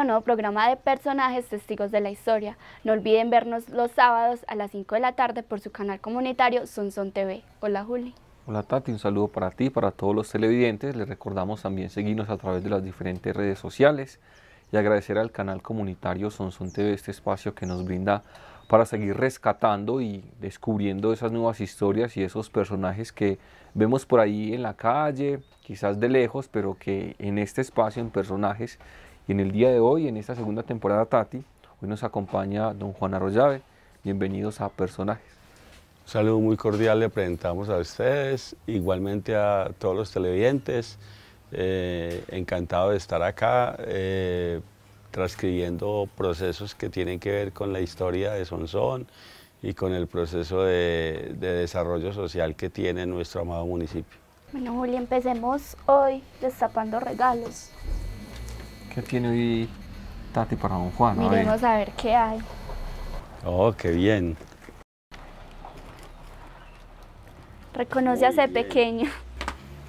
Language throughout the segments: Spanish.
un nuevo programa de personajes testigos de la historia. No olviden vernos los sábados a las 5 de la tarde por su canal comunitario Sonson TV. Hola Juli. Hola Tati, un saludo para ti, para todos los televidentes. Les recordamos también seguirnos a través de las diferentes redes sociales y agradecer al canal comunitario Sonson TV este espacio que nos brinda para seguir rescatando y descubriendo esas nuevas historias y esos personajes que vemos por ahí en la calle, quizás de lejos, pero que en este espacio, en personajes, y en el día de hoy, en esta segunda temporada Tati, hoy nos acompaña don Juan Arroyave. Bienvenidos a Personajes. Un saludo muy cordial le presentamos a ustedes, igualmente a todos los televidentes. Eh, encantado de estar acá eh, transcribiendo procesos que tienen que ver con la historia de Sonsón y con el proceso de, desarrollo social que tiene nuestro amado municipio. Bueno, Juli, empecemos hoy destapando regalos. ¿Qué tiene hoy Tati para don Juan? Miremos a ver qué hay. Oh, qué bien. Reconoce a pequeño.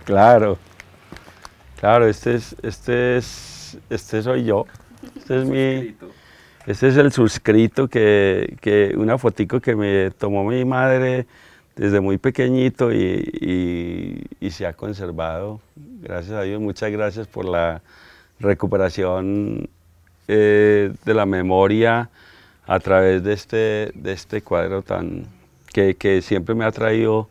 Claro. Claro, este es, este es, este soy yo. Este es mi, este es el suscrito que, una fotico que me tomó mi madre desde muy pequeñito y se ha conservado. Gracias a Dios, muchas gracias por la recuperación eh, de la memoria a través de este, de este cuadro tan que, siempre me ha traído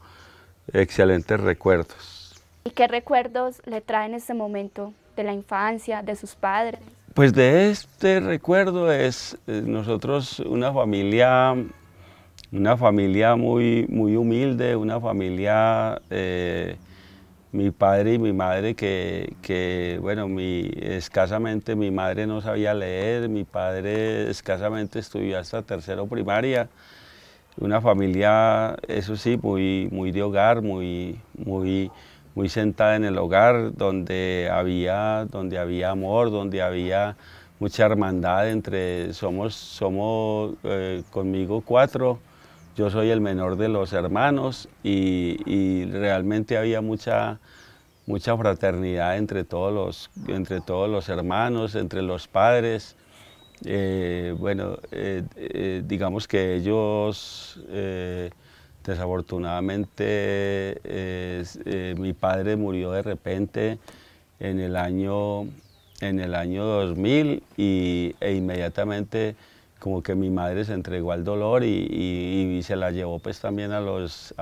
excelentes recuerdos. ¿Y qué recuerdos le trae en este momento de la infancia, de sus padres? Pues de este recuerdo es eh, nosotros una familia, una familia muy, muy humilde, una familia eh, mi padre y mi madre que, bueno, escasamente mi madre no sabía leer, mi padre escasamente estudió hasta tercero primaria. Una familia, eso sí, muy, muy de hogar, muy, muy, muy sentada en el hogar, donde había, donde había amor, donde había mucha hermandad entre, somos, somos eh, conmigo cuatro, yo soy el menor de los hermanos y, realmente había mucha, mucha fraternidad entre todos, los, entre todos los hermanos, entre los padres. Eh, bueno, eh, eh, digamos que ellos, desafortunadamente, mi padre murió de repente en el año, en el año 2000 y, e inmediatamente como que mi madre se entregó al dolor y, se la llevó pues también a los,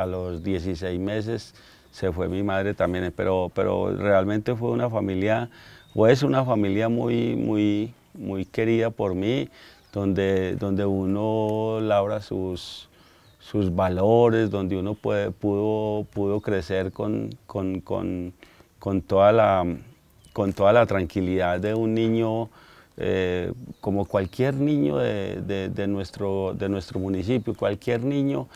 16 meses, se fue mi madre también, pero, realmente fue una familia, o es una familia muy, muy, muy querida por mí, donde, donde uno labra sus, valores, donde uno puede, pudo, crecer con toda la tranquilidad de un niño eh, como cualquier niño de, de, nuestro, de nuestro municipio, cualquier niño,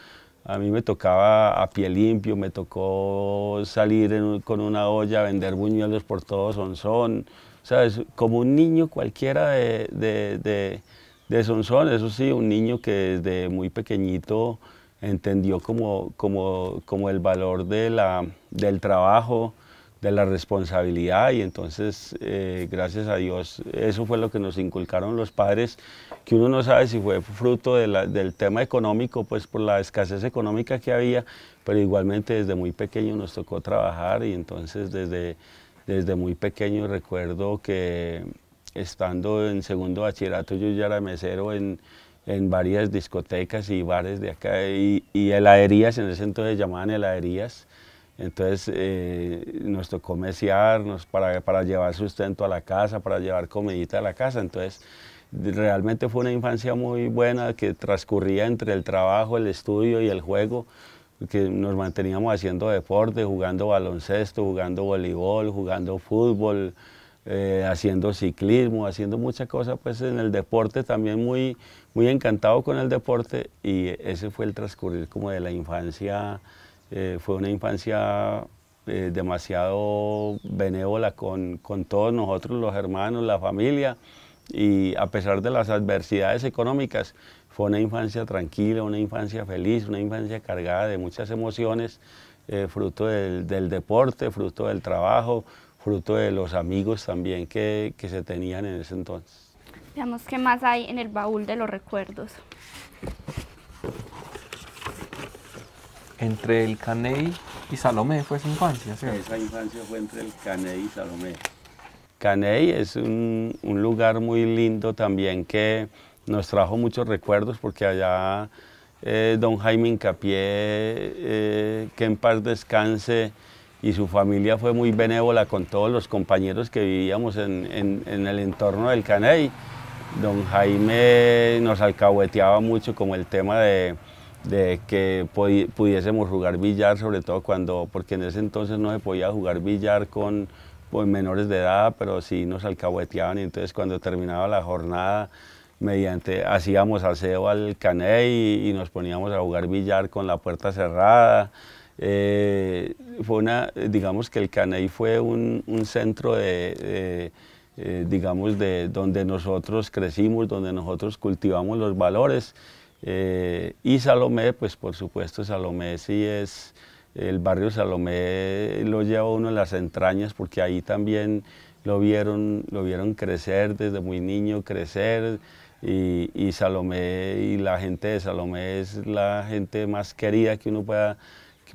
a mí me tocaba a pie limpio, me tocó salir con una olla vender buñuelos por todo Sonsón, ¿sabes? Como un niño cualquiera de, de, de Sonsón, eso sí, un niño que desde muy pequeñito entendió como, como, como el valor de la, del trabajo, de la responsabilidad y entonces eh, gracias a Dios eso fue lo que nos inculcaron los padres, que uno no sabe si fue fruto del tema económico, pues por la escasez económica que había, pero igualmente desde muy pequeño nos tocó trabajar y entonces desde, desde muy pequeño recuerdo que estando en segundo bachillerato yo ya era mesero en, varias discotecas y bares de acá y, y heladerías, en ese entonces llamaban heladerías entonces, eh, nuestro comerciarnos para, para llevar sustento a la casa, para llevar comidita a la casa. Entonces, realmente fue una infancia muy buena que transcurría entre el trabajo, el estudio y el juego, que nos manteníamos haciendo deporte, jugando baloncesto, jugando voleibol, jugando fútbol, eh, haciendo ciclismo, haciendo muchas cosas pues en el deporte, también muy, muy encantado con el deporte y ese fue el transcurrir como de la infancia eh, fue una infancia eh, demasiado benévola con, con, todos nosotros, los hermanos, la familia, y a pesar de las adversidades económicas, fue una infancia tranquila, una infancia feliz, una infancia cargada de muchas emociones, eh, fruto del, deporte, fruto del trabajo, fruto de los amigos también que, que se tenían en ese entonces. Veamos qué más hay en el baúl de los recuerdos entre el Caney y Salomé fue su infancia, ¿cierto? Esa infancia fue entre el Caney y Salomé. Caney es un, lugar muy lindo también que nos trajo muchos recuerdos porque allá eh, don Jaime Incapié, eh, que en paz descanse, y su familia fue muy benévola con todos los compañeros que vivíamos en, en el entorno del Caney. Don Jaime nos alcahueteaba mucho como el tema de de que pudiésemos jugar billar, sobre todo cuando, porque en ese entonces no se podía jugar billar con pues, menores de edad, pero sí nos alcahueteaban y entonces cuando terminaba la jornada, mediante hacíamos aseo al Caney y, nos poníamos a jugar billar con la puerta cerrada. Eh, fue una, digamos que el Caney fue un, centro eh, digamos, de donde nosotros crecimos, donde nosotros cultivamos los valores eh, y Salomé, pues por supuesto, Salomé sí es, el barrio Salomé lo lleva uno en las entrañas porque ahí también lo vieron, lo vieron crecer desde muy niño, crecer. Y, Salomé y la gente de Salomé es la gente más querida que uno pueda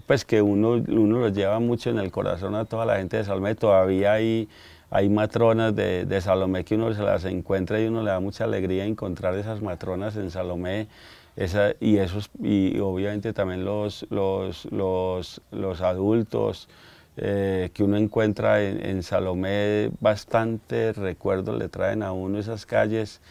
pues que uno, uno lo lleva mucho en el corazón a toda la gente de Salomé Todavía hay hay matronas de, Salomé que uno se las encuentra y uno le da mucha alegría encontrar esas matronas en Salomé. y, esos, y obviamente también los, los, adultos eh, que uno encuentra en, Salomé, bastante recuerdos le traen a uno esas calles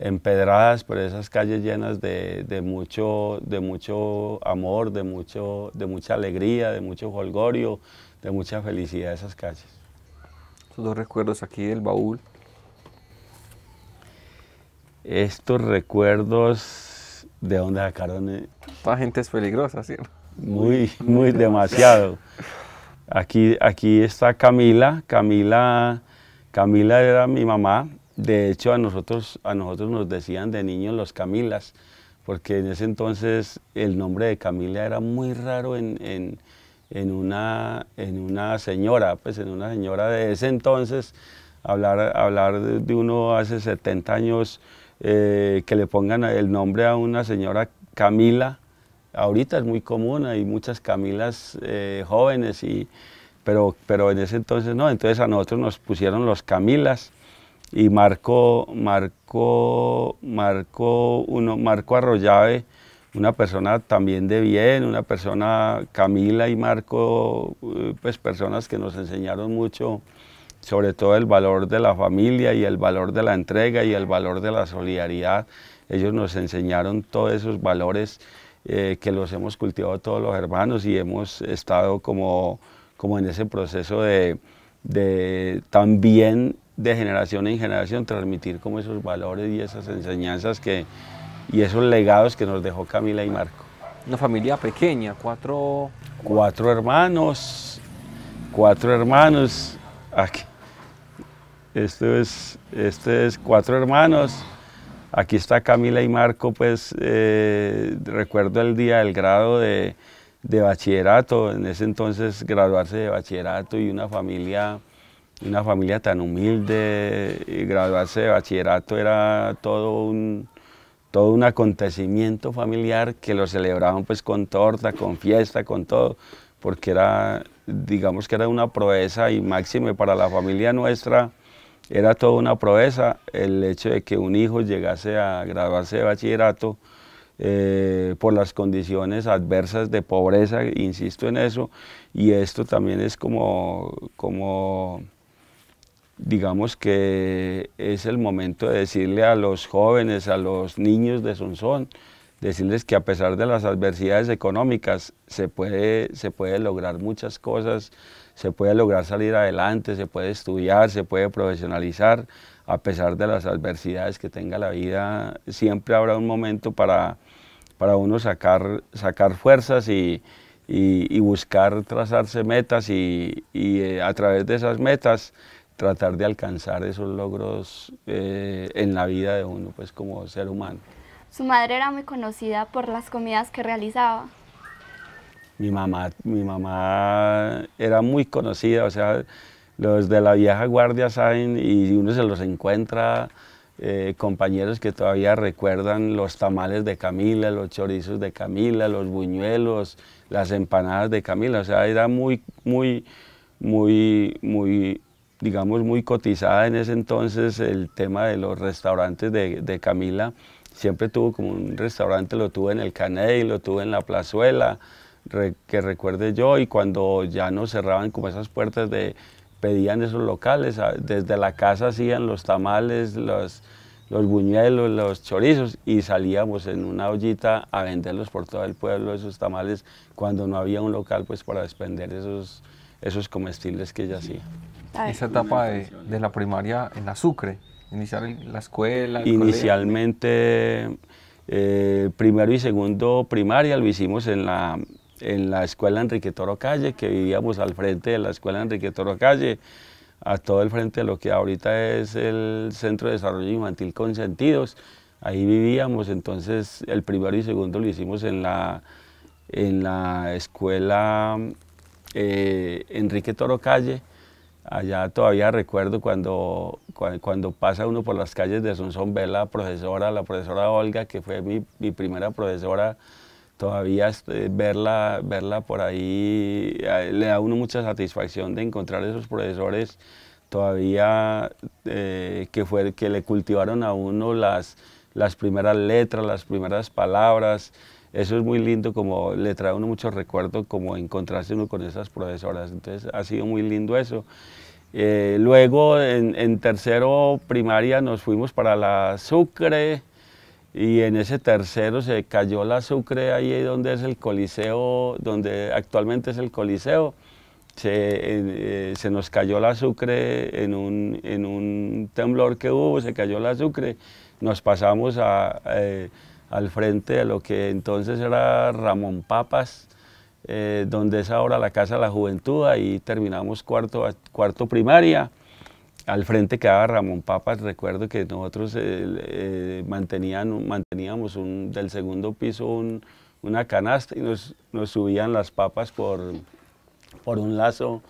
empedradas, pero esas calles llenas de, mucho, de mucho amor, de, mucho, de mucha alegría, de mucho jolgorio, de mucha felicidad esas calles. Estos dos recuerdos aquí del baúl. Estos recuerdos, ¿de dónde sacaron? Esta eh, gente es peligrosa, Muy, muy demasiado. Aquí, aquí está Camila. Camila. Camila era mi mamá. De hecho, a nosotros, a nosotros nos decían de niños los Camilas, porque en ese entonces el nombre de Camila era muy raro en en una, en una señora, pues en una señora de ese entonces, hablar, hablar de uno hace 70 años, eh, que le pongan el nombre a una señora Camila, ahorita es muy común, hay muchas Camilas eh, jóvenes, y, pero, pero en ese entonces no, entonces a nosotros nos pusieron los Camilas y Marco, Marco, Marco, uno, Marco Arroyave, una persona también de bien, una persona, Camila y Marco, eh, pues personas que nos enseñaron mucho, sobre todo el valor de la familia y el valor de la entrega y el valor de la solidaridad. Ellos nos enseñaron todos esos valores eh, que los hemos cultivado todos los hermanos y hemos estado como, como en ese proceso de, de también de generación en generación transmitir como esos valores y esas enseñanzas que, y esos legados que nos dejó Camila y Marco. Una familia pequeña, cuatro... Cuatro hermanos, cuatro hermanos, aquí. Esto es, este es cuatro hermanos. Aquí está Camila y Marco, pues eh, recuerdo el día del grado de, de bachillerato, en ese entonces graduarse de bachillerato y una familia, una familia tan humilde, graduarse de bachillerato era todo un, todo un acontecimiento familiar que lo celebraban pues con torta, con fiesta, con todo, porque era, digamos que era una proeza y máxime para la familia nuestra, era toda una proeza el hecho de que un hijo llegase a graduarse de bachillerato eh, por las condiciones adversas de pobreza, insisto en eso, y esto también es como, como digamos que es el momento de decirle a los jóvenes, a los niños de Sonsón, decirles que a pesar de las adversidades económicas se puede, lograr muchas cosas, se puede lograr salir adelante, se puede estudiar, se puede profesionalizar, a pesar de las adversidades que tenga la vida, siempre habrá un momento para, uno sacar, fuerzas y, buscar trazarse metas y, eh, a través de esas metas tratar de alcanzar esos logros eh, en la vida de uno, pues como ser humano. Su madre era muy conocida por las comidas que realizaba. Mi mamá, mi mamá era muy conocida, o sea, los de la vieja guardia saben y uno se los encuentra, eh, compañeros que todavía recuerdan los tamales de Camila, los chorizos de Camila, los buñuelos, las empanadas de Camila, o sea, era muy, muy, muy, muy digamos, muy cotizada en ese entonces, el tema de los restaurantes de, Camila. Siempre tuvo como un restaurante, lo tuve en el Caney, lo tuve en la Plazuela, que recuerde yo, y cuando ya no cerraban como esas puertas de pedían esos locales, desde la casa hacían los tamales, los, los buñuelos, los chorizos y salíamos en una ollita a venderlos por todo el pueblo, esos tamales, cuando no había un local pues para despender esos, esos comestibles que ella hacía esa etapa de, la primaria en la Sucre? Iniciar la escuela. Inicialmente, eh, primero y segundo primaria lo hicimos en la, en la escuela Enrique Toro Calle, que vivíamos al frente de la escuela Enrique Toro Calle, a todo el frente de lo que ahorita es el Centro de Desarrollo Infantil Consentidos. Ahí vivíamos, entonces el primero y segundo lo hicimos en la, en la escuela eh, Enrique Toro Calle Allá todavía recuerdo cuando, pasa uno por las calles de Asunción ver la profesora, la profesora Olga, que fue mi, primera profesora, todavía este, verla, por ahí eh, le da a uno mucha satisfacción de encontrar esos profesores todavía eh, que, fue, que le cultivaron a uno las primeras letras, las primeras palabras, eso es muy lindo, como le trae a uno muchos recuerdos, como encontrarse uno con esas profesoras. Entonces ha sido muy lindo eso. Eh, luego en, tercero primaria nos fuimos para la Sucre y en ese tercero se cayó la Sucre, ahí donde es el Coliseo, donde actualmente es el Coliseo. Se, eh, se, nos cayó la Sucre en un, en un temblor que hubo, se cayó la Sucre, nos pasamos a... Eh, al frente de lo que entonces era Ramón Papas, eh, donde es ahora la Casa de la Juventud, ahí terminamos cuarto, cuarto primaria. Al frente quedaba Ramón Papas, recuerdo que nosotros eh, eh, manteníamos un, del segundo piso una canasta y nos, subían las papas por, por un lazo,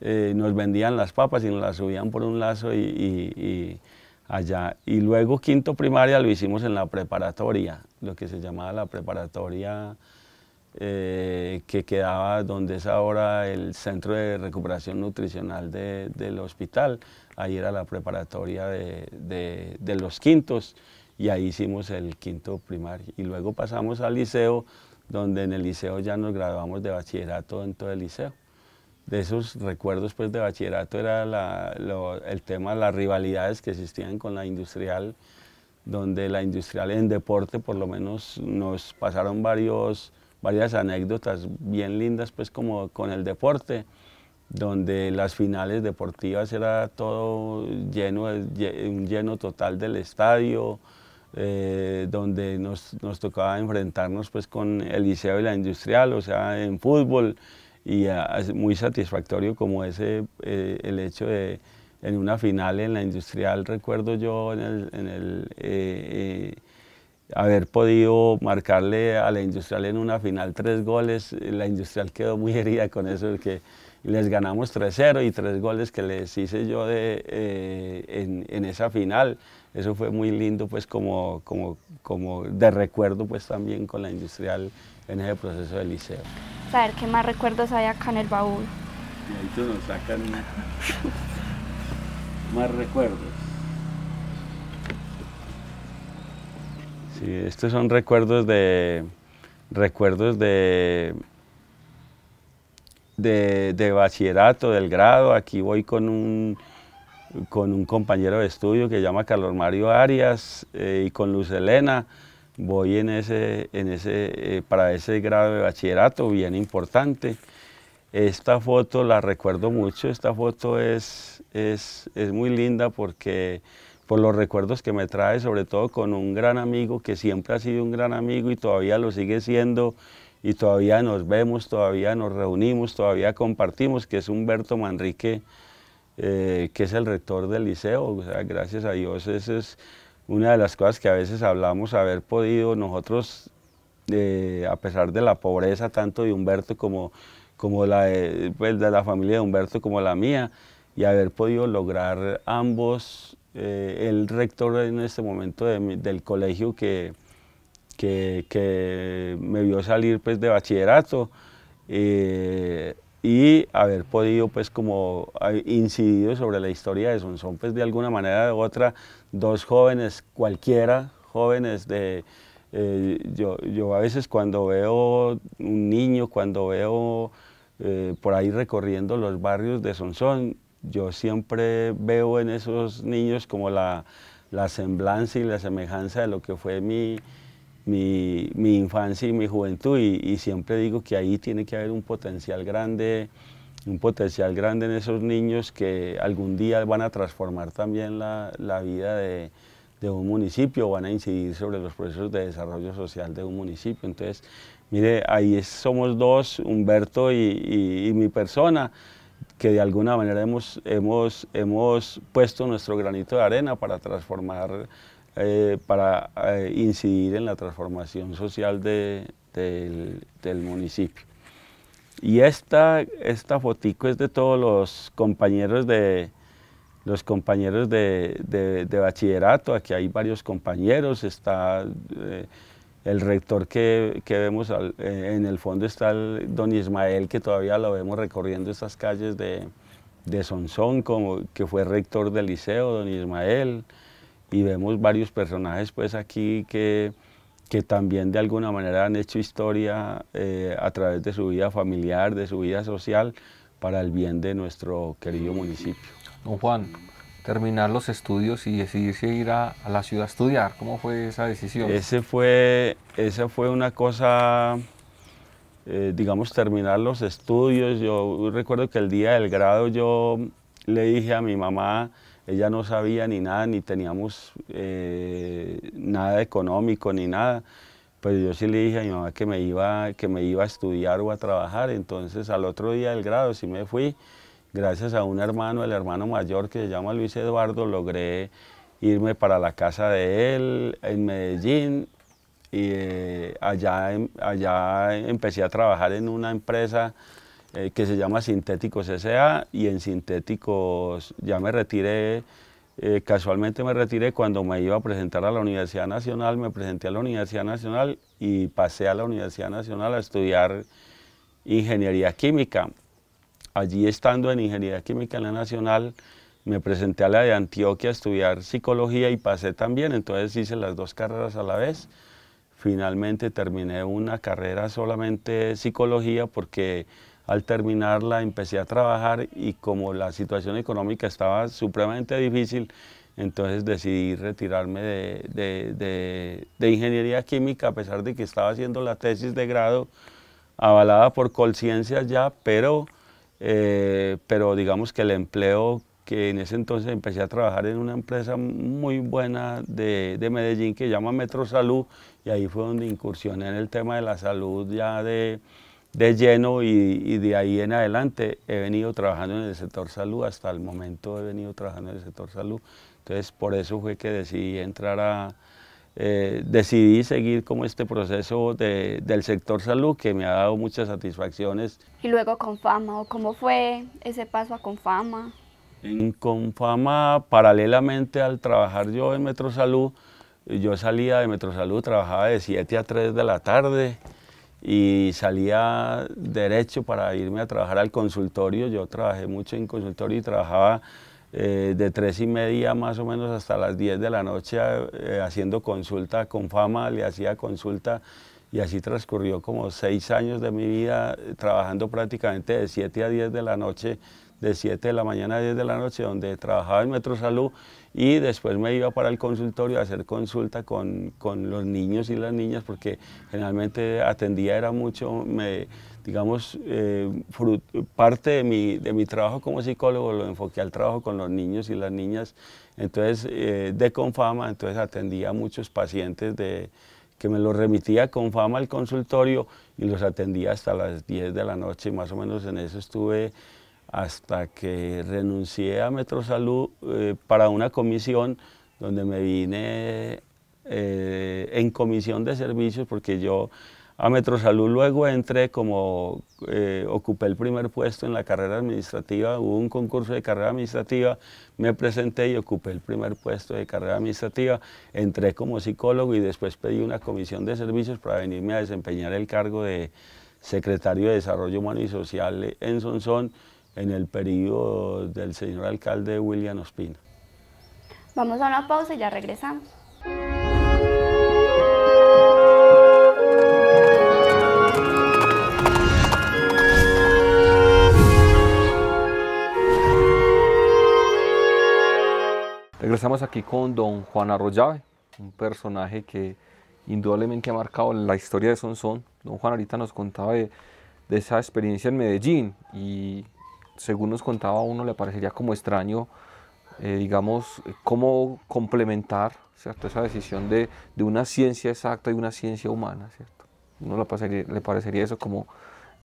nos vendían las papas y nos las subían por un lazo y allá. Y luego quinto primaria lo hicimos en la preparatoria, lo que se llamaba la preparatoria, eh, que quedaba donde es ahora el centro de recuperación nutricional del hospital. Ahí era la preparatoria de, de, los quintos y ahí hicimos el quinto primario. Y luego pasamos al liceo, donde en el liceo ya nos graduamos de bachillerato en todo el liceo. De esos recuerdos pues, de bachillerato era la, el tema, las rivalidades que existían con la industrial, donde la industrial en deporte por lo menos nos pasaron varios, varias anécdotas bien lindas pues como con el deporte, donde las finales deportivas era todo lleno, un lleno total del estadio, eh, donde nos, nos, tocaba enfrentarnos pues con el liceo y la industrial, o sea en fútbol, y ah, es muy satisfactorio como ese, eh, el hecho de en una final en la industrial, recuerdo yo en el, eh, eh, haber podido marcarle a la industrial en una final tres goles, eh, la industrial quedó muy herida con eso, que les ganamos 3-0 y tres goles que les hice yo de, en, esa final. Eso fue muy lindo, pues como, como, como de recuerdo, pues también con la industrial en ese proceso del liceo. ver, qué más recuerdos hay acá en el baúl. Y ahí tú nos sacan... más recuerdos. Sí, estos son recuerdos de recuerdos de de, bachillerato, del grado. Aquí voy con un con un compañero de estudio que se llama Carlos Mario Arias eh, y con Luz Elena. Voy en ese, en ese, eh, para ese grado de bachillerato bien importante. Esta foto la recuerdo mucho, esta foto es es, muy linda porque por los recuerdos que me trae, sobre todo con un gran amigo que siempre ha sido un gran amigo y todavía lo sigue siendo y todavía nos vemos, todavía nos reunimos, todavía compartimos, que es Humberto Manrique, eh, que es el rector del liceo. gracias a Dios, esa es una de las cosas que a veces hablamos, haber podido nosotros, eh, a pesar de la pobreza tanto de Humberto como, pues, de la familia de Humberto como la mía, y haber podido lograr ambos, eh, el rector en este momento del colegio que, me vio salir pues, de bachillerato eh, y haber podido pues como ah, sobre la historia de Sonsón pues de alguna manera u otra, dos jóvenes cualquiera, jóvenes de... Eh, yo, a veces cuando veo un niño, cuando veo por ahí recorriendo los barrios de Sonsón, yo siempre veo en esos niños como la, la semblanza y la semejanza de lo que fue mi, infancia y mi juventud y, siempre digo que ahí tiene que haber un potencial grande, un potencial grande en esos niños que algún día van a transformar también la, vida de, un municipio, van a incidir sobre los procesos de desarrollo social de un municipio. Entonces, mire, ahí somos dos, Humberto y mi persona que de alguna manera hemos, hemos, hemos puesto nuestro granito de arena para transformar, eh, para eh, incidir en la transformación social del, municipio. Y esta, esta fotico es de todos los compañeros de, los compañeros de, bachillerato, aquí hay varios compañeros, está... Eh, el rector que, vemos eh, en el fondo está el don Ismael, que todavía lo vemos recorriendo estas calles de, de Sonsón, como, que fue rector del liceo, don Ismael, y vemos varios personajes pues aquí que, que también de alguna manera han hecho historia eh, a través de su vida familiar, de su vida social, para el bien de nuestro querido municipio. Don Juan, terminar los estudios y decidirse ir a, la ciudad a estudiar? ¿Cómo fue esa decisión? Ese fue, esa fue una cosa, eh, digamos, terminar los estudios. Yo recuerdo que el día del grado yo le dije a mi mamá, ella no sabía ni nada, ni teníamos eh, nada económico ni nada. pero pues yo sí le dije a mi mamá que me, iba, que me iba a estudiar o a trabajar, entonces al otro día del grado sí me fui gracias a un hermano, el hermano mayor que se llama Luis Eduardo, logré irme para la casa de él en Medellín y eh, allá, em, allá empecé a trabajar en una empresa eh, que se llama Sintéticos S.A. y en Sintéticos ya me retiré, eh, casualmente me retiré cuando me iba a presentar a la Universidad Nacional, me presenté a la Universidad Nacional y pasé a la Universidad Nacional a estudiar Ingeniería Química allí estando en Ingeniería Química en la Nacional, me presenté a la de Antioquia a estudiar psicología y pasé también, entonces hice las dos carreras a la vez. Finalmente terminé una carrera solamente psicología porque al terminarla empecé a trabajar y como la situación económica estaba supremamente difícil, entonces decidí retirarme de, de, de, de ingeniería química a pesar de que estaba haciendo la tesis de grado avalada por Colciencias ya, pero eh, pero digamos que el empleo que en ese entonces empecé a trabajar en una empresa muy buena de, Medellín que se llama Metro Salud y ahí fue donde incursioné en el tema de la salud ya de, lleno y, de ahí en adelante he venido trabajando en el sector salud, hasta el momento he venido trabajando en el sector salud. Entonces por eso fue que decidí entrar a, eh, decidí seguir como este proceso de, del sector salud que me ha dado muchas satisfacciones. Y luego con Confama, ¿cómo fue ese paso a Confama? En Confama, paralelamente al trabajar yo en Metrosalud, yo salía de Metrosalud, trabajaba de 7 a 3 de la tarde y salía derecho para irme a trabajar al consultorio. Yo trabajé mucho en consultorio y trabajaba eh, de tres y media más o menos hasta las 10 de la noche eh, haciendo consulta con fama, le hacía consulta y así transcurrió como seis años de mi vida eh, trabajando prácticamente de 7 a 10 de la noche, de 7 de la mañana a 10 de la noche, donde trabajaba en Metro Salud y después me iba para el consultorio a hacer consulta con, con los niños y las niñas porque generalmente atendía era mucho, me digamos, eh, parte de mi, de mi, trabajo como psicólogo lo enfoqué al trabajo con los niños y las niñas, entonces eh, de Confama, entonces atendía a muchos pacientes de, que me los remitía confama al consultorio y los atendía hasta las 10 de la noche, más o menos en eso estuve hasta que renuncié a Metrosalud eh, para una comisión donde me vine en comisión de servicios porque yo a Metrosalud luego entré como, eh, ocupé el primer puesto en la carrera administrativa, hubo un concurso de carrera administrativa, me presenté y ocupé el primer puesto de carrera administrativa, entré como psicólogo y después pedí una comisión de servicios para venirme a desempeñar el cargo de secretario de Desarrollo Humano y Social en Sonsón en el periodo del señor alcalde William Ospina. Vamos a una pausa y ya regresamos. estamos aquí con don Juan Arroyave, un personaje que indudablemente ha marcado la historia de Sonsón. Don Juan ahorita nos contaba de, esa experiencia en Medellín y según nos contaba a uno le parecería como extraño, eh, digamos, cómo complementar ¿cierto? esa decisión de, una ciencia exacta y una ciencia humana. ¿cierto? Uno le parecería, le parecería eso como,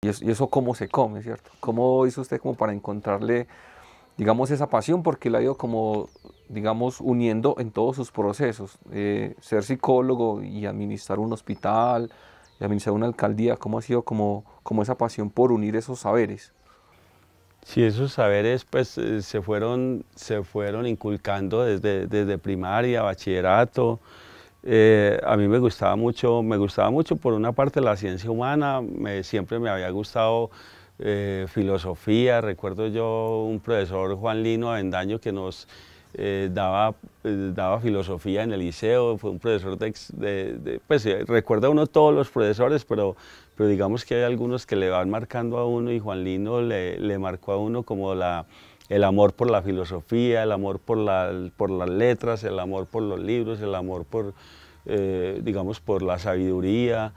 y eso, y eso cómo se come, ¿cierto? ¿Cómo hizo usted como para encontrarle digamos, esa pasión porque él ha ido como, digamos, uniendo en todos sus procesos. Eh, ser psicólogo y administrar un hospital, y administrar una alcaldía, ¿cómo ha sido como, como esa pasión por unir esos saberes? Sí, esos saberes pues eh, se fueron, se fueron inculcando desde, desde primaria, bachillerato. Eh, a mí me gustaba mucho, me gustaba mucho por una parte la ciencia humana, siempre me había gustado eh, filosofía. Recuerdo yo un profesor, Juan Lino Avendaño, que nos eh, daba, eh, daba filosofía en el liceo, fue un profesor de, de, pues recuerda uno todos los profesores, pero, pero digamos que hay algunos que le van marcando a uno y Juan Lino le, le marcó a uno como la, el amor por la filosofía, el amor por, la, por las letras, el amor por los libros, el amor por, digamos, por la sabiduría.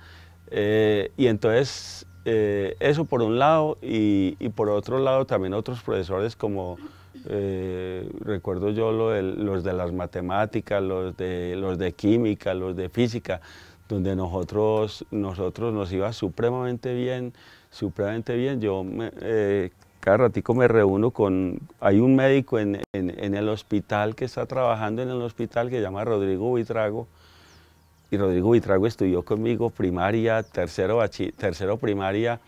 y entonces eh, eso por un lado y, por otro lado también otros profesores como eh, recuerdo yo los de las matemáticas, los de, química, los de física, donde nosotros, nosotros nos iba supremamente bien, supremamente bien. Yo eh, cada ratico me reúno con, hay un médico en, el hospital que está trabajando en el hospital que se llama Rodrigo Vitrago, y Rodrigo Vitrago estudió conmigo primaria, tercero, tercero primaria,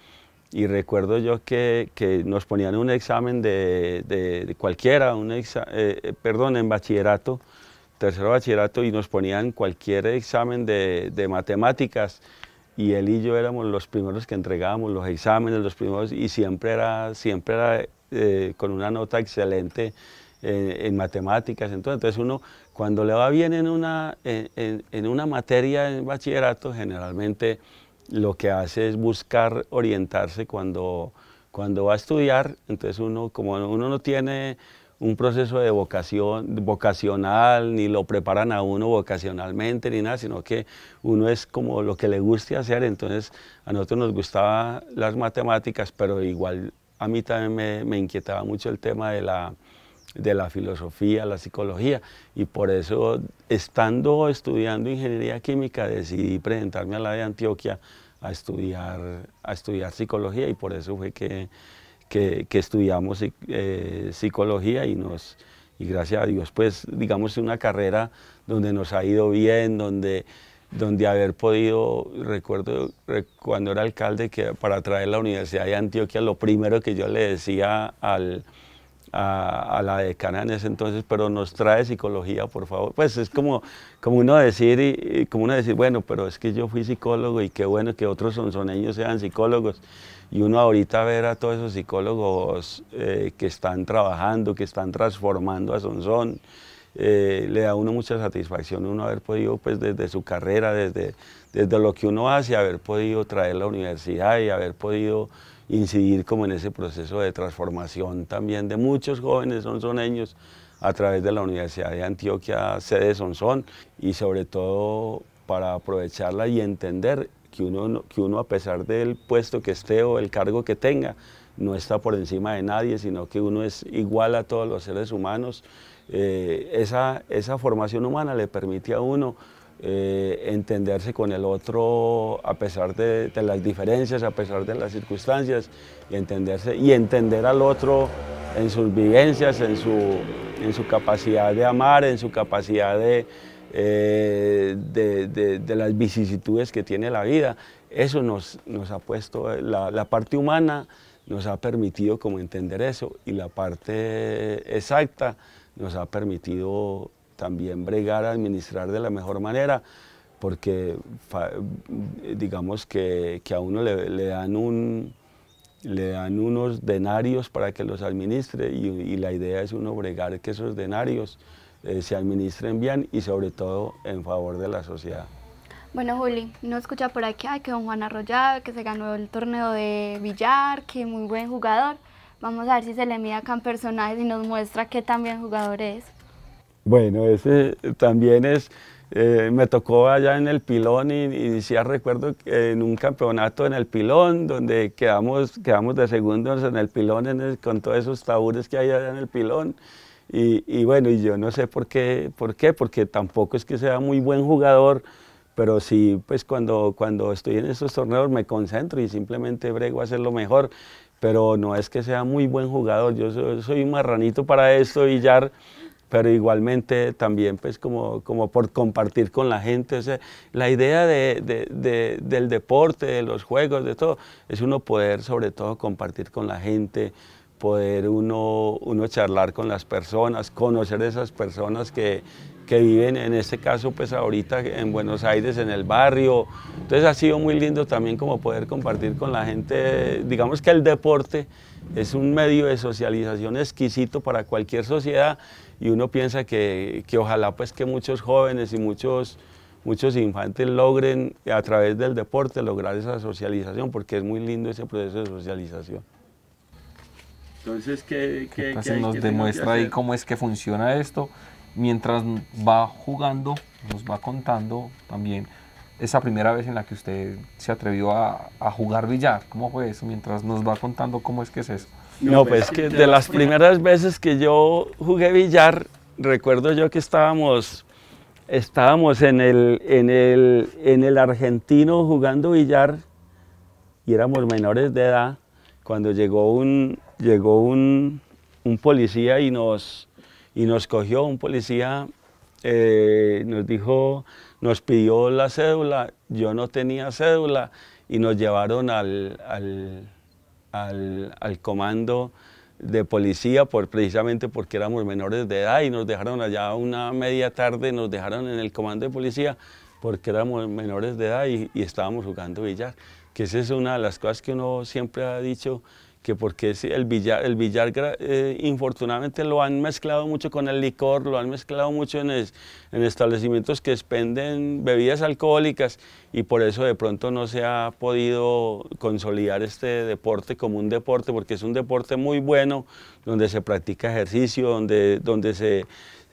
y recuerdo yo que, nos ponían un examen de, de, cualquiera, un eh, eh, perdón, en bachillerato, tercero bachillerato, y nos ponían cualquier examen de, matemáticas, y él y yo éramos los primeros que entregábamos los exámenes, los primeros, y siempre era, siempre era eh, con una nota excelente en matemáticas, entonces, entonces uno cuando le va bien en una, en, una materia en bachillerato, generalmente lo que hace es buscar orientarse cuando, cuando va a estudiar, entonces uno, como uno no tiene un proceso de vocación, vocacional, ni lo preparan a uno vocacionalmente, ni nada, sino que uno es como lo que le guste hacer, entonces a nosotros nos gustaban las matemáticas, pero igual a mí también me inquietaba mucho el tema de la, de la filosofía, la psicología, y por eso, estando estudiando ingeniería química, decidí presentarme a la de Antioquia a estudiar, a estudiar psicología, y por eso fue que, que, estudiamos eh, psicología y nos... Y gracias a Dios, pues, digamos, una carrera donde nos ha ido bien, donde donde haber podido, recuerdo cuando era alcalde, que para traer la Universidad de Antioquia, lo primero que yo le decía al, a, la decana en ese entonces, pero nos trae psicología, por favor. Pues es como, como, uno decir, y, como uno decir, bueno, pero es que yo fui psicólogo y qué bueno que otros sonzoneños sean psicólogos. Y uno ahorita ver a todos esos psicólogos eh, que están trabajando, que están transformando a Sonzón, eh, le da a uno mucha satisfacción uno haber podido, pues desde su carrera, desde, desde lo que uno hace, haber podido traer la universidad y haber podido incidir como en ese proceso de transformación también de muchos jóvenes sonsoneños a través de la Universidad de Antioquia, sede Sonson y sobre todo para aprovecharla y entender que uno, que uno a pesar del puesto que esté o el cargo que tenga, no está por encima de nadie, sino que uno es igual a todos los seres humanos eh, esa, formación humana le permite a uno eh, entenderse con el otro a pesar de, las diferencias, a pesar de las circunstancias, y entenderse y entender al otro en sus vivencias, en su, capacidad de amar, en su capacidad eh, de, de, las vicisitudes que tiene la vida. Eso nos, ha puesto, la, la parte humana nos ha permitido como entender eso y la parte exacta nos ha permitido también bregar, administrar de la mejor manera, porque digamos que, a uno le, dan un, le dan unos denarios para que los administre y, la idea es uno bregar que esos denarios eh, se administren bien y sobre todo en favor de la sociedad. Bueno, Juli, no escucha por aquí ay, que don Juan Arroyado, que se ganó el torneo de billar, que muy buen jugador. Vamos a ver si se le mide acá en personajes y nos muestra qué tan bien jugador es. Bueno, ese también es, eh, me tocó allá en el pilón y, y sí recuerdo en un campeonato en el pilón donde quedamos, quedamos de segundos en el pilón en con todos esos tabures que hay allá en el pilón. Y, bueno, y yo no sé por qué, por qué, porque tampoco es que sea muy buen jugador, pero sí, pues cuando, cuando estoy en esos torneos me concentro y simplemente brego a hacer lo mejor pero no es que sea muy buen jugador, yo soy, un marranito para esto, Villar, pero igualmente también pues como, como por compartir con la gente. la idea del deporte, de los juegos, de todo, es uno poder sobre todo compartir con la gente, poder uno, uno charlar con las personas, conocer esas personas que, que viven en este caso pues ahorita en Buenos Aires, en el barrio. Entonces ha sido muy lindo también como poder compartir con la gente, digamos que el deporte es un medio de socialización exquisito para cualquier sociedad y uno piensa que, que ojalá pues que muchos jóvenes y muchos muchos infantes logren a través del deporte lograr esa socialización, porque es muy lindo ese proceso de socialización. Entonces, ¿qué, qué, nos demuestra ahí cómo es que funciona esto mientras va jugando, nos va contando también esa primera vez en la que usted se atrevió a, jugar billar. ¿Cómo fue eso? Mientras nos va contando cómo es que es eso. No, pues que pues, de las primeras veces que yo jugué billar, recuerdo yo que estábamos, estábamos en, el, en, el, en el argentino jugando billar y éramos menores de edad cuando llegó un, llegó un, un policía y nos, y nos cogió un policía, eh, nos dijo, nos pidió la cédula, yo no tenía cédula y nos llevaron al, al, al, comando de policía por, precisamente porque éramos menores de edad y nos dejaron allá una media tarde, nos dejaron en el comando de policía porque éramos menores de edad y, estábamos jugando billar, que esa es una de las cosas que uno siempre ha dicho, que porque el billar, el billar eh, infortunadamente lo han mezclado mucho con el licor, lo han mezclado mucho en, en, establecimientos que expenden bebidas alcohólicas y por eso de pronto no se ha podido consolidar este deporte como un deporte, porque es un deporte muy bueno, donde se practica ejercicio, donde, donde se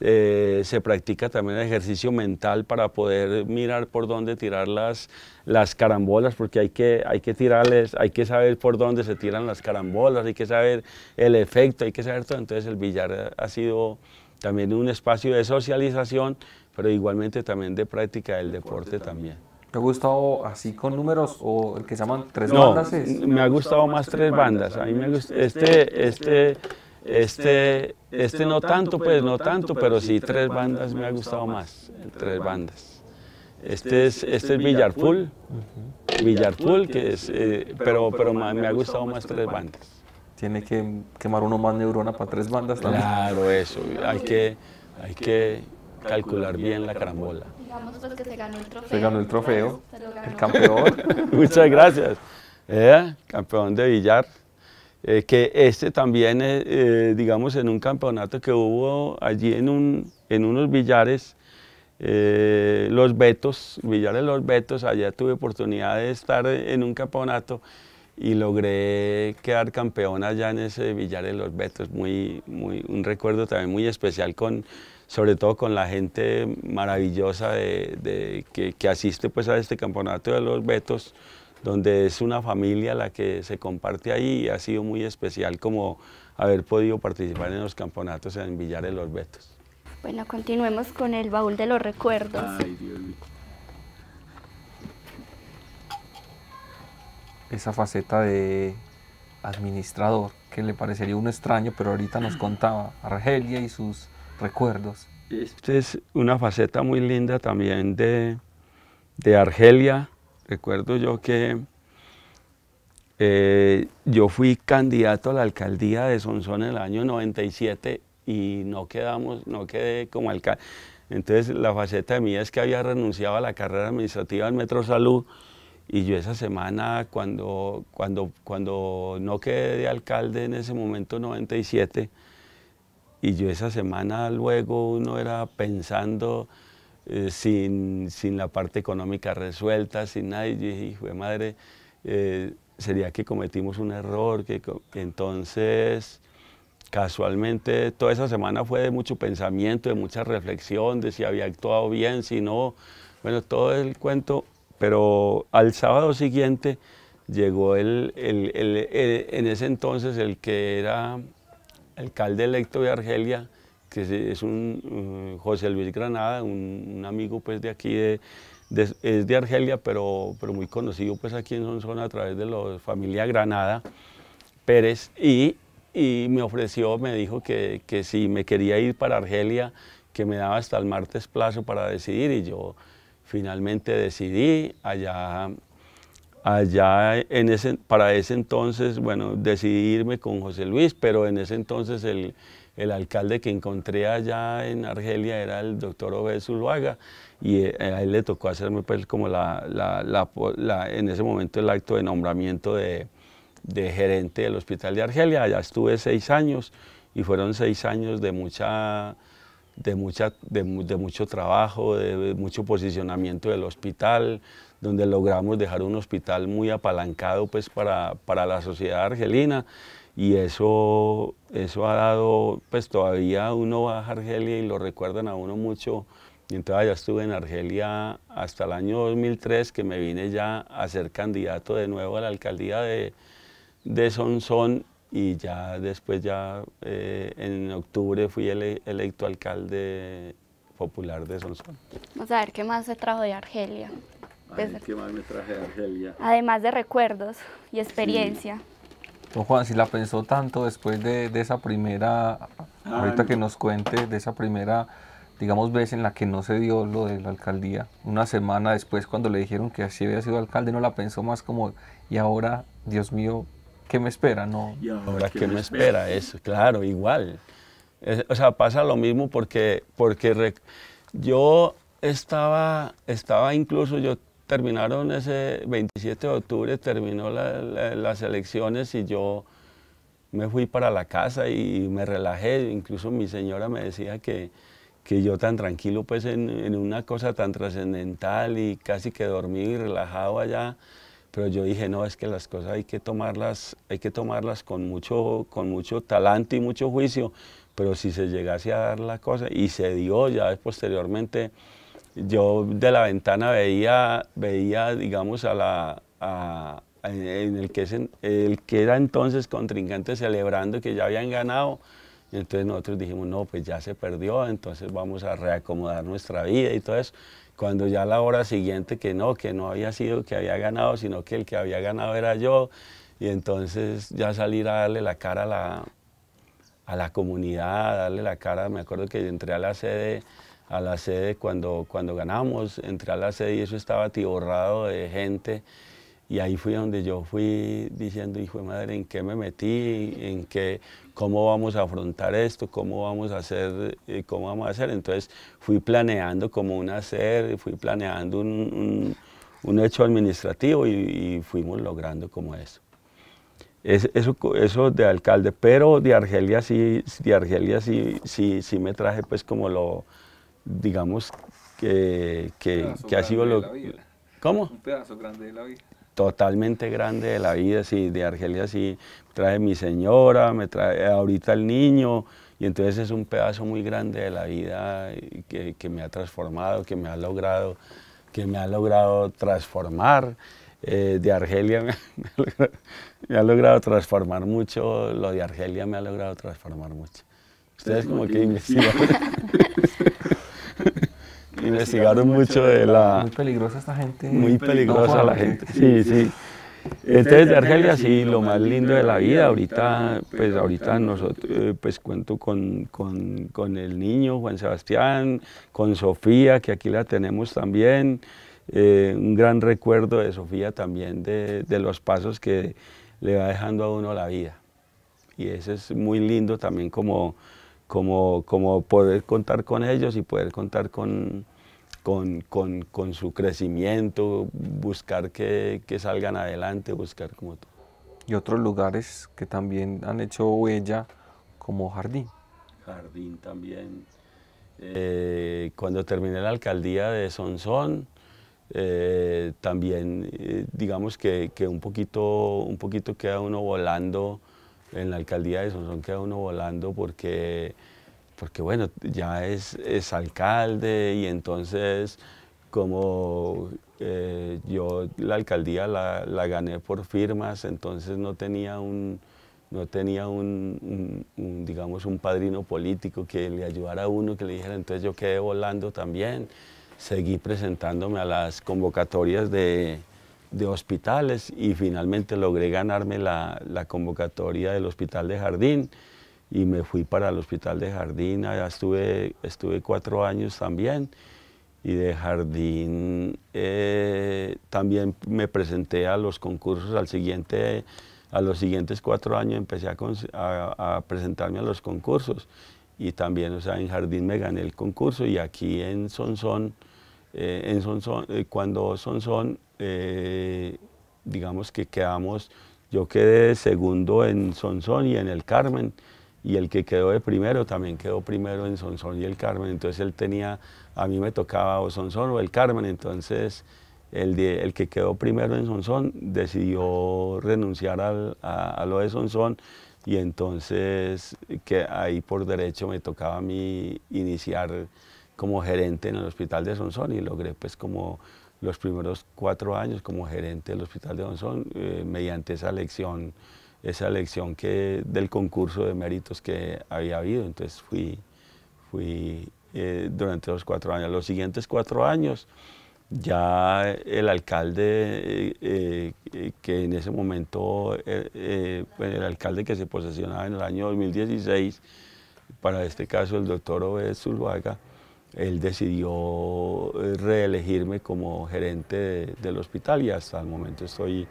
eh, se practica también el ejercicio mental para poder mirar por dónde tirar las, las carambolas, porque hay que, hay que tirarles, hay que saber por dónde se tiran las carambolas, hay que saber el efecto, hay que saber todo. Entonces el billar ha sido también un espacio de socialización, pero igualmente también de práctica del deporte, también. ¿Te ha gustado así con números o el que se llaman tres bandas? No, Me ha gustado más tres bandas. A mí me gusta este, este, este, este, este no tanto, pues, pues no tanto, pero sí tres bandas me ha gustado más, tres bandas. Este, este es, este, este es que es, eh, eh, pero, pero me ha gustado más tres bandas. Tiene que quemar uno más neurona para tres bandas también. Claro, eso, hay que, hay que calcular bien la carambola. Digamos pues, que se ganó el trofeo. Se ganó el trofeo, el campeón. Muchas gracias. ¿Eh? campeón de billar. Eh, que este también, eh, eh, digamos, en un campeonato que hubo allí en, un, en unos billares, los Betos, Villares Los Betos, allá tuve oportunidad de estar en un campeonato y logré quedar campeón allá en ese Villares Los Betos, muy, muy, un recuerdo también muy especial con, sobre todo con la gente maravillosa de, que, que, asiste pues a este campeonato de Los Betos, donde es una familia la que se comparte ahí y ha sido muy especial como haber podido participar en los campeonatos en Villar de los Betos. Bueno, continuemos con el baúl de los recuerdos. Ay, Dios mío. Esa faceta de administrador, que le parecería uno extraño, pero ahorita nos contaba Argelia y sus recuerdos. Esta es una faceta muy linda también de, de Argelia, Recuerdo yo que eh, yo fui candidato a la alcaldía de Sonsón en el año 97 y no quedamos, no quedé como alcalde. Entonces la faceta de mí es que había renunciado a la carrera administrativa en Metro Salud y yo esa semana cuando, cuando, cuando no quedé de alcalde en ese momento 97 y yo esa semana luego uno era pensando eh, sin, sin, la parte económica resuelta, sin nadie Y dije, hijo de madre, eh, sería que cometimos un error. Que Entonces, casualmente, toda esa semana fue de mucho pensamiento, de mucha reflexión, de si había actuado bien, si no. Bueno, todo el cuento. Pero al sábado siguiente llegó el eh, en ese entonces el que era alcalde electo de Argelia, que es un José Luis Granada, un, amigo pues de aquí, es de Argelia, pero, pero muy conocido pues aquí en Sonsona a través de la familia Granada Pérez, y, me ofreció, me dijo que, si me quería ir para Argelia, que me daba hasta el martes plazo para decidir, y yo finalmente decidí allá. Allá en ese, para ese entonces, bueno, decidí irme con José Luis, pero en ese entonces el, el alcalde que encontré allá en Argelia era el doctor Obed Zuluaga y eh, a él le tocó hacerme pues, como la, en ese momento el acto de nombramiento de, gerente del hospital de Argelia. Allá estuve seis años y fueron seis años de mucha... De, mucha, mucho trabajo, de mucho posicionamiento del hospital, donde logramos dejar un hospital muy apalancado pues, para, para la sociedad argelina y eso, eso ha dado, pues todavía uno va a Argelia y lo recuerdan a uno mucho. Y entonces ya estuve en Argelia hasta el año 2003 que me vine ya a ser candidato de nuevo a la alcaldía de, de Sonsón y ya después ya eh, en octubre fui electo alcalde popular de Sonsón. Vamos a ver qué más se trajo de Argelia. ¿Qué más me traje de Argelia? Además de recuerdos y experiencia. Don Juan, si la pensó tanto después de, esa primera, ah, ahorita que nos cuente, de esa primera, digamos, vez en la que no se dio lo de la alcaldía, una semana después cuando le dijeron que así había sido alcalde, no la pensó más como, y ahora, Dios mío, ¿qué me espera? No. ahora, ¿qué, me, espera? Es claro, igual. o sea, pasa lo mismo porque, porque yo estaba, estaba incluso, yo terminaron ese 27 de octubre, terminó las elecciones y yo me fui para la casa y me relajé. Incluso mi señora me decía que, que yo tan tranquilo, pues en, una cosa tan trascendental y casi que dormido y relajado allá. Pero yo dije, no, es que las cosas hay que tomarlas, hay que tomarlas con mucho, con mucho talante y mucho juicio. Pero si se llegase a dar la cosa, y se dio ya posteriormente, yo de la ventana veía, veía digamos, a la, en el que, el que era entonces contrincante celebrando que ya habían ganado. Entonces nosotros dijimos, no, pues ya se perdió, entonces vamos a reacomodar nuestra vida y todo eso. Cuando ya la hora siguiente que no, que no había sido que había ganado, sino que el que había ganado era yo. Y entonces ya salir a darle la cara a la, a la comunidad, darle la cara. Me acuerdo que yo entré a la sede a la sede cuando, cuando ganamos, entré a la sede y eso estaba atiborrado de gente. Y ahí fui donde yo fui diciendo, hijo de madre, ¿en qué me metí? ¿En qué? ¿Cómo vamos a afrontar esto? ¿Cómo vamos a hacer? Eh, ¿Cómo vamos a hacer? Entonces fui planeando como un hacer, fui planeando un, un, hecho administrativo y, fuimos logrando como eso. Es, eso. Eso de alcalde, pero de Argelia sí, de Argelia sí, sí, sí me traje pues como lo, digamos, que, ha sido lo... ¿Cómo? Un pedazo grande de la vida. Totalmente grande de la vida, sí, de Argelia sí. traje mi señora, me trae ahorita el niño, y entonces es un pedazo muy grande de la vida que, que me ha transformado, que me ha logrado, que me ha logrado transformar. Eh, de Argelia me, ha logrado, transformar mucho, lo de Argelia me ha logrado transformar mucho. Ustedes como que investigan. investigaron mucho de la... Muy peligrosa esta gente. Muy peligrosa la gente, sí, sí. Este Entonces, de Argelia, sí, lo más lindo de la vida, ahorita, pues, pues ahorita nosotros, eh, pues cuento con, con, con el niño Juan Sebastián, con Sofía, que aquí la tenemos también, eh, un gran recuerdo de Sofía también, de, de los pasos que le va dejando a uno la vida. Y eso es muy lindo también como, como, como poder contar con ellos y poder contar con, con, con, con su crecimiento, buscar que, que, salgan adelante, buscar como todo. Y otros lugares que también han hecho huella como jardín. Jardín también. Eh, cuando terminé la alcaldía de Sonsón, eh, también eh, digamos que, que, un, poquito, un poquito queda uno volando, en la alcaldía de Sonsón queda uno volando porque porque bueno, ya es, es alcalde y entonces como eh, yo la alcaldía la, gané por firmas, entonces no tenía un no tenía un, digamos un padrino político que le ayudara a uno, que le dijera, entonces yo quedé volando también. Seguí presentándome a las convocatorias de, de hospitales y finalmente logré ganarme la, la convocatoria del Hospital de Jardín y me fui para el hospital de Jardín, allá estuve, estuve cuatro años también y de Jardín eh, también me presenté a los concursos, al siguiente, a los siguientes cuatro años empecé a, presentarme a los concursos y también, o sea, en Jardín me gané el concurso y aquí en Sonsón, eh, en Sonsón, eh, cuando Sonsón, digamos que quedamos, yo quedé segundo en Sonsón y en el Carmen, y el que quedó de primero también quedó primero en Sonsón y el Carmen, entonces él tenía, a mí me tocaba o Sonsón o el Carmen, entonces el, el que quedó primero en Sonsón decidió renunciar al, a, lo de Sonsón y entonces que ahí por derecho me tocaba a mí iniciar como gerente en el hospital de Sonsón y logré pues como los primeros cuatro años como gerente del hospital de Sonsón eh, mediante esa elección esa elección que, del concurso de méritos que había habido. Entonces fui, fui eh, durante los cuatro años. Los siguientes cuatro años ya el alcalde eh, eh, que en ese momento, el alcalde que se posesionaba en el año 2016, para este caso el doctor Obed Zulvaga, él decidió reelegirme como gerente del hospital y hasta el momento estoy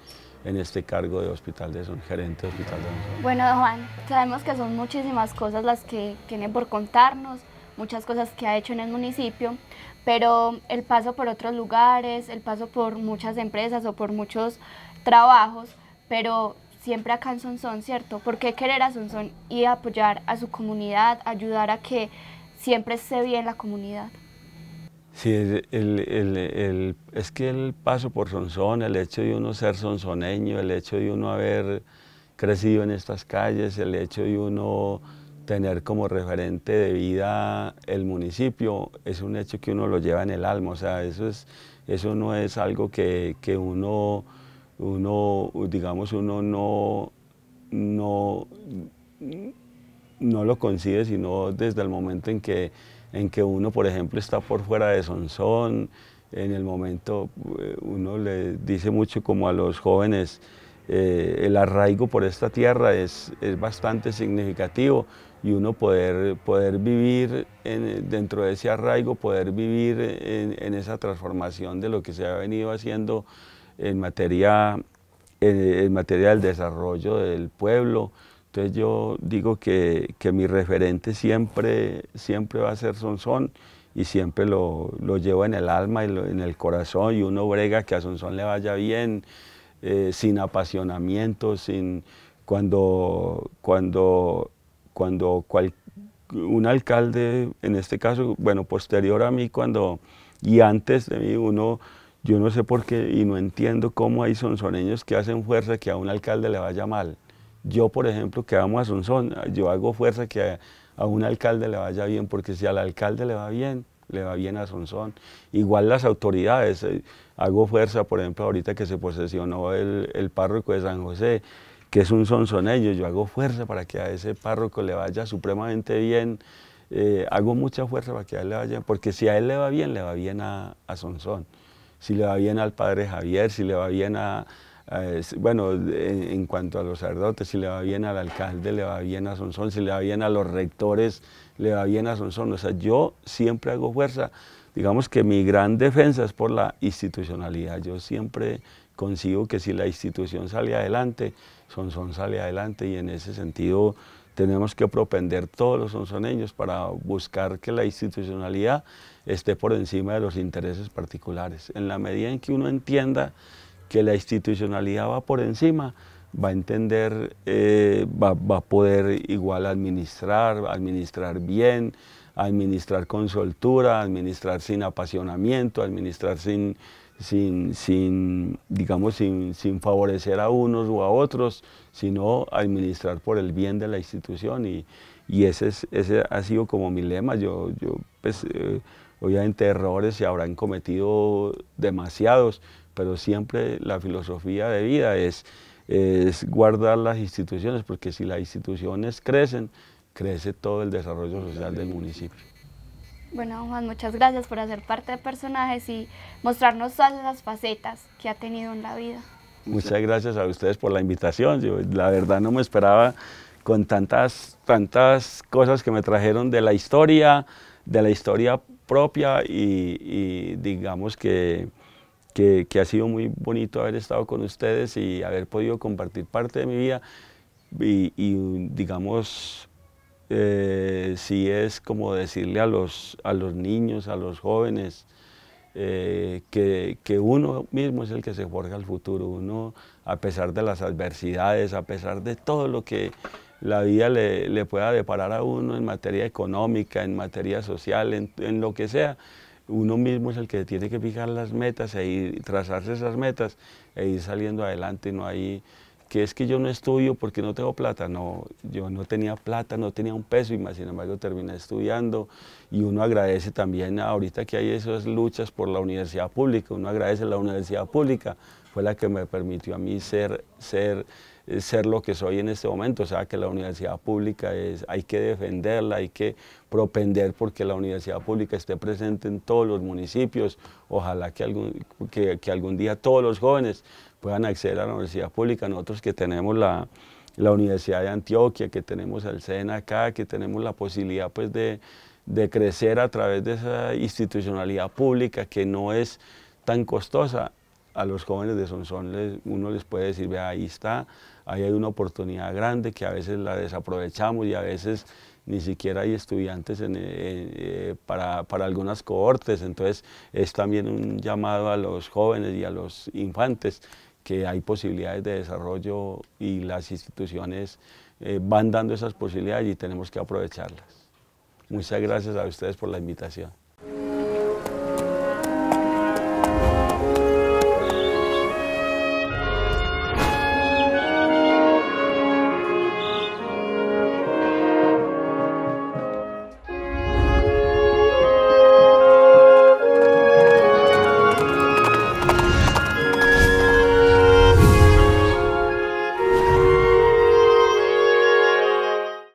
en este cargo de hospital de son gerente de hospital de son. Bueno, Juan, sabemos que son muchísimas cosas las que tiene por contarnos, muchas cosas que ha hecho en el municipio, pero el paso por otros lugares, el paso por muchas empresas o por muchos trabajos, pero siempre acá en Son, ¿cierto? ¿Por qué querer a Son y apoyar a su comunidad, ayudar a que siempre esté bien la comunidad? Sí, el, es que el paso por Sonsón, el hecho de uno ser sonsoneño, el hecho de uno haber crecido en estas calles, el hecho de uno tener como referente de vida el municipio, es un hecho que uno lo lleva en el alma, o sea, eso, es, eso no es algo que, que uno, uno, digamos, uno no, no, no lo concibe, sino desde el momento en que en que uno, por ejemplo, está por fuera de Sonsón, en el momento eh, uno le dice mucho como a los jóvenes, eh, el arraigo por esta tierra es, bastante significativo y uno poder, poder vivir dentro de ese arraigo, poder vivir en, esa transformación de lo que se ha venido haciendo en materia, en, eh, en materia del desarrollo del pueblo, entonces yo digo que, mi referente siempre, siempre va a ser Sonsón y siempre lo, llevo en el alma y en el corazón y uno brega que a Sonsón le vaya bien, eh, sin apasionamiento, sin cuando, cuando, cuando un alcalde, en este caso, bueno, posterior a mí cuando y antes de mí uno, yo no sé por qué y no entiendo cómo hay sonsoneños que hacen fuerza que a un alcalde le vaya mal. Yo, por ejemplo, que amo a Sonsón, yo hago fuerza que a, un alcalde le vaya bien, porque si al alcalde le va bien, le va bien a Sonsón. Igual las autoridades, eh, hago fuerza, por ejemplo, ahorita que se posesionó el, párroco de San José, que es un sonsonello, yo hago fuerza para que a ese párroco le vaya supremamente bien, eh, hago mucha fuerza para que a él le vaya bien, porque si a él le va bien, le va bien a, a si le va bien al padre Javier, si le va bien a, Ah, bueno, en, cuanto a los sacerdotes, si le va bien al alcalde, le va bien a Sonson, si le va bien a los rectores, le va bien a Sonson. O sea, yo siempre hago fuerza. Digamos que mi gran defensa es por la institucionalidad. Yo siempre consigo que si la institución sale adelante, Sonson sale adelante y en ese sentido tenemos que propender todos los sonsoneños para buscar que la institucionalidad esté por encima de los intereses particulares. En la medida en que uno entienda que la institucionalidad va por encima, va a entender, eh, va, a poder igual administrar, administrar bien, administrar con soltura, administrar sin apasionamiento, administrar sin, sin, sin digamos, sin, sin, favorecer a unos o a otros, sino administrar por el bien de la institución y, y ese, es, ese ha sido como mi lema. Yo, yo pues, eh, obviamente errores se habrán cometido demasiados, pero siempre la filosofía de vida es, es guardar las instituciones, porque si las instituciones crecen, crece todo el desarrollo social del municipio. Bueno, Juan, muchas gracias por hacer parte de Personajes y mostrarnos todas las facetas que ha tenido en la vida. Muchas gracias a ustedes por la invitación. Yo la verdad no me esperaba con tantas, tantas cosas que me trajeron de la historia, de la historia propia y, digamos que, que, ha sido muy bonito haber estado con ustedes y haber podido compartir parte de mi vida y, digamos, eh, si es como decirle a los, a los niños, a los jóvenes, eh, que, que, uno mismo es el que se forja el futuro, uno a pesar de las adversidades, a pesar de todo lo que la vida le, pueda deparar a uno en materia económica, en materia social, en, lo que sea. Uno mismo es el que tiene que fijar las metas e ir, trazarse esas metas e ir saliendo adelante. No hay que es que yo no estudio porque no tengo plata. No, yo no tenía plata, no tenía un peso y más sin embargo terminé estudiando. Y uno agradece también ahorita que hay esas luchas por la universidad pública. Uno agradece a la universidad pública, fue la que me permitió a mí ser, ser eh, ser lo que soy en este momento, o sea que la universidad pública es, hay que defenderla, hay que propender porque la universidad pública esté presente en todos los municipios, ojalá que algún, que, algún día todos los jóvenes puedan acceder a la universidad pública, nosotros que tenemos la, Universidad de Antioquia, que tenemos el SENA acá, que tenemos la posibilidad pues de, crecer a través de esa institucionalidad pública que no es tan costosa. A los jóvenes de Sonsón uno les puede decir, vea, ahí está ahí hay una oportunidad grande que a veces la desaprovechamos y a veces ni siquiera hay estudiantes eh, eh, para, algunas cohortes, entonces es también un llamado a los jóvenes y a los infantes que hay posibilidades de desarrollo y las instituciones eh, van dando esas posibilidades y tenemos que aprovecharlas. Muchas gracias a ustedes por la invitación.